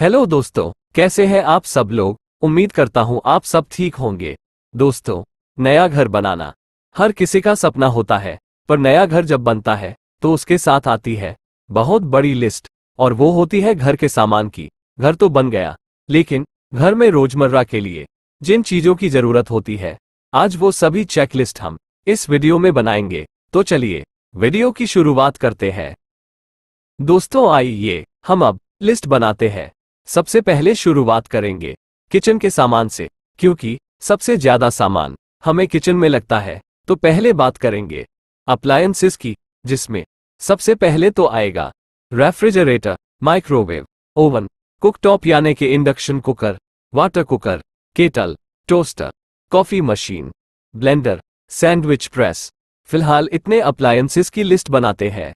hello दोस्तों कैसे हैं आप सब लोग उम्मीद करता हूं आप सब ठीक होंगे दोस्तों नया घर बनाना हर किसी का सपना होता है पर नया घर जब बनता है तो उसके साथ आती है बहुत बड़ी लिस्ट और वो होती है घर के सामान की घर तो बन गया लेकिन घर में रोजमर्रा के लिए जिन चीजों की जरूरत होती है आज वो सभी चेकलिस्ट हम इस वीडियो में बनाएंगे तो चलिए वीडियो की शुरुआत करते हैं दोस्तों आइए हम अब लिस्ट बनाते हैं सबसे पहले शुरुआत करेंगे किचन के सामान से क्योंकि सबसे ज्यादा सामान हमें किचन में लगता है तो पहले बात करेंगे अप्लायंसेस की जिसमें सबसे पहले तो आएगा रेफ्रिजरेटर माइक्रोवेव ओवन कुकटॉप यानी कि induction cooker water cooker kettle toaster coffee machine blender sandwich press फिलहाल इतने अप्लायंसेस की लिस्ट बनाते हैं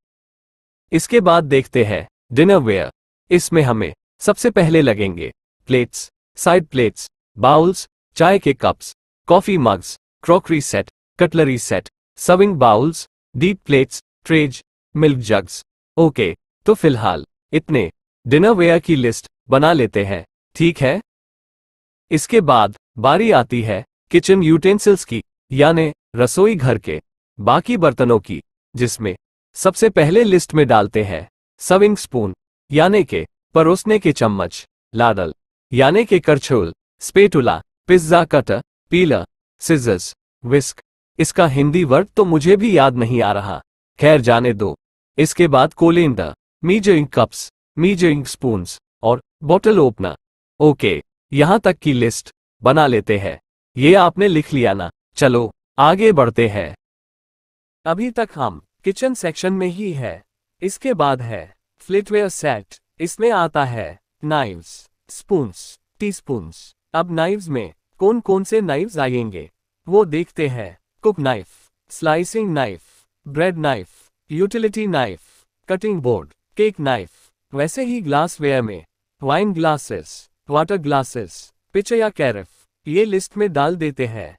इसके बाद देखते हैं डिनर वेयर इसमें हमें सबसे पहले लगेंगे प्लेट्स साइड प्लेट्स बाउल्स चाय के cups coffee mugs crockery set cutlery set serving bowls deep plates trays milk jugs okay तो फिलहाल इतने डिनर वेयर की लिस्ट बना लेते हैं ठीक है इसके बाद बारी आती है किचन यूटेंसिल्स की यानी रसोई घर के बाकी बर्तनों की जिसमें सबसे पहले लिस्ट में डालते हैं सविंग स्पून यानी के परोसने के चम्मच लादल यानी के करछोल spatula pizza cutter peeler scissors whisk इसका हिंदी वर्ड तो मुझे भी याद नहीं आ रहा खैर जाने दो इसके बाद मीजो इंक कप्स इंक स्पून्स और बॉटल ओपनर ओके यहाँ तक की लिस्ट बना लेते हैं ये आपने लिख लिया ना चलो आगे बढ़ते हैं अभी तक हम किचन सेक्शन में ही है इसके बाद है फ्लिटवेयर सेट इसमें आता है नाइव्स टी स्पून अब नाइव्स में कौन कौन से नाइव्स आएंगे वो देखते हैं cook knife slicing knife bread knife utility knife cutting board cake knife वैसे ही ग्लासवेयर में wine glasses water glasses pitcher या कैरफ ये लिस्ट में डाल देते हैं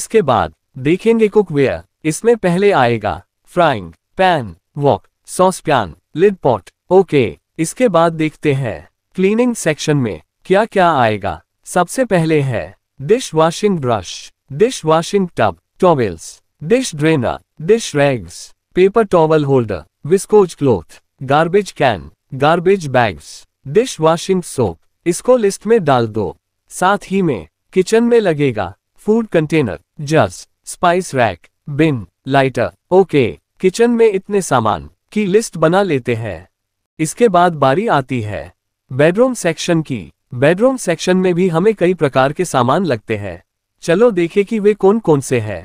इसके बाद देखेंगे कुकवेयर इसमें पहले आएगा frying pan wok sauce pan lid pot okay इसके बाद देखते हैं क्लीनिंग सेक्शन में क्या क्या आएगा सबसे पहले है dish washing brush dish washing tub towels dish drainer dish rags paper towel holder viscose cloth garbage can garbage bags dish washing soap इसको लिस्ट में डाल दो साथ ही में किचन में लगेगा फूड कंटेनर जस spice rack bin lighter okay kitchen में इतने सामान की लिस्ट बना लेते हैं इसके बाद बारी आती है बेडरूम सेक्शन की बेडरूम सेक्शन में भी हमें कई प्रकार के सामान लगते हैं चलो देखें कि वे कौन कौन से हैं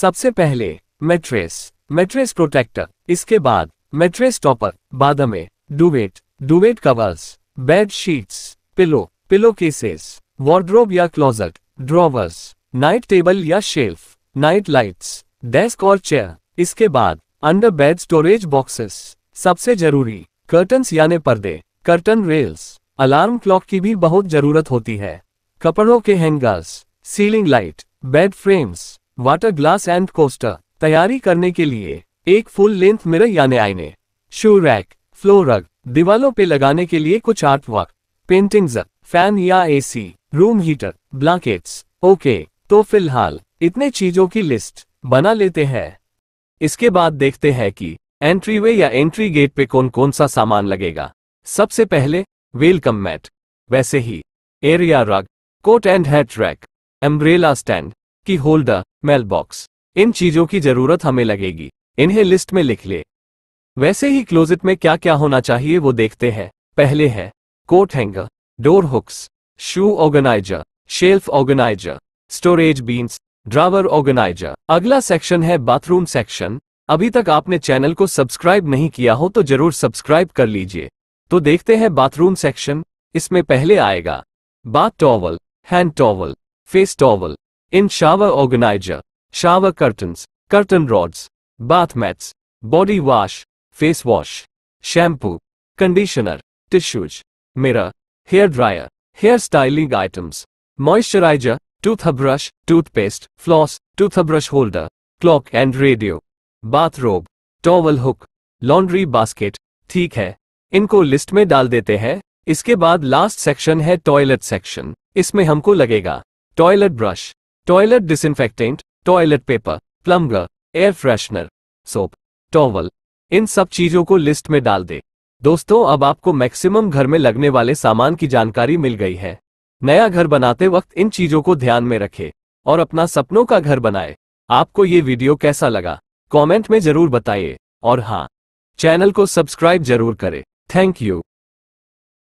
सबसे पहले मेट्रेस मेट्रेस प्रोटेक्टर इसके बाद मेट्रेस टॉपर बाद में डुबेट डुबेट covers bed sheets pillow pillow cases wardrobe या क्लोजेट ड्रॉवर्स नाइट टेबल या शेल्फ नाइट लाइट्स डेस्क और चेयर इसके बाद अंडर बेड स्टोरेज बॉक्सेस सबसे जरूरी कर्टन्स यानी पर्दे कर्टन रेल्स अलार्म क्लॉक की भी बहुत जरूरत होती है कपड़ों के hangers ceiling light bed frames water glass and coaster तैयारी करने के लिए एक फुल लेंथ मिरर यानी आईने शू रैक फ्लोर रग दीवालों पे लगाने के लिए कुछ आर्ट वर्क पेंटिंग्स फैन या AC room heater blankets okay तो फिलहाल इतने चीजों की लिस्ट बना लेते हैं इसके बाद देखते हैं कि एंट्रीवे या एंट्री गेट पे कौन कौन सा सामान लगेगा सबसे पहले वेलकम मैट वैसे ही area rug coat and hat rack umbrella stand key holder mail box इन चीजों की जरूरत हमें लगेगी इन्हें लिस्ट में लिख ले वैसे ही क्लोजिट में क्या क्या होना चाहिए वो देखते हैं पहले है coat hanger door hooks shoe organizer shelf organizer storage bins drawer organizer अगला सेक्शन है बाथरूम सेक्शन अभी तक आपने चैनल को सब्सक्राइब नहीं किया हो तो जरूर सब्सक्राइब कर लीजिए तो देखते हैं बाथरूम सेक्शन इसमें पहले आएगा bath towel hand towel face towel in shower organizer shower curtains curtain rods bath mats body wash face wash shampoo conditioner tissues mirror hair dryer hair styling items moisturizer toothbrush toothpaste floss toothbrush holder clock and radio bathrobe towel hook laundry basket ठीक है इनको list में डाल देते हैं इसके बाद last section है टॉयलेट सेक्शन इसमें हमको लगेगा toilet brush toilet disinfectant toilet paper plumber air freshener soap towel इन सब चीजों को लिस्ट में डाल दे दोस्तों अब आपको मैक्सिमम घर में लगने वाले सामान की जानकारी मिल गई है नया घर बनाते वक्त इन चीजों को ध्यान में रखें और अपना सपनों का घर बनाए आपको ये वीडियो कैसा लगा कमेंट में जरूर बताइए और हाँ चैनल को सब्सक्राइब जरूर करें थैंक यू